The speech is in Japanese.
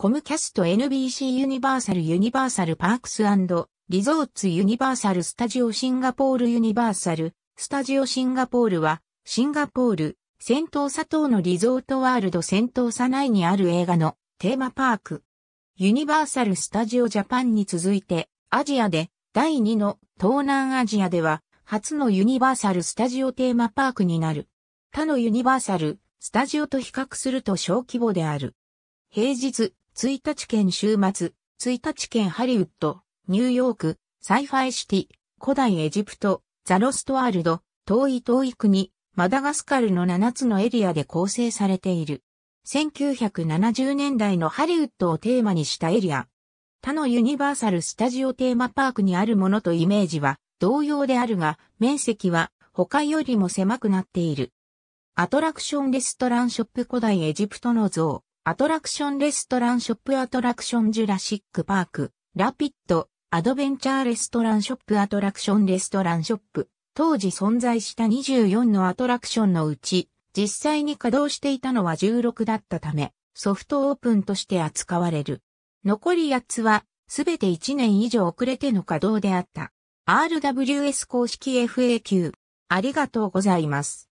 コムキャスト NBC ユニバーサルユニバーサルパークスリゾーツユニバーサルスタジオシンガポールユニバーサルスタジオシンガポールはシンガポール戦闘佐藤のリゾートワールド戦闘佐内にある映画のテーマパーク。ユニバーサルスタジオジャパンに続いてアジアで第2の東南アジアでは初のユニバーサルスタジオテーマパークになる。他のユニバーサルスタジオと比較すると小規模である。平日1日県週末、1日県ハリウッド、ニューヨーク、サイファイシティ、古代エジプト、ザロストワールド、遠い遠い国、マダガスカルの7つのエリアで構成されている。1970年代のハリウッドをテーマにしたエリア。他のユニバーサル・スタジオテーマパークにあるものとイメージは同様であるが、面積は他よりも狭くなっている。アトラクションレストランショップ古代エジプトの像。アトラクションレストランショップアトラクションジュラシックパーク、ラピッド、アドベンチャーレストランショップアトラクションレストランショップ、当時存在した24のアトラクションのうち、実際に稼働していたのは16だったため、ソフトオープンとして扱われる。残り8つは、すべて1年以上遅れての稼働であった。RWS 公式 FAQ。ありがとうございます。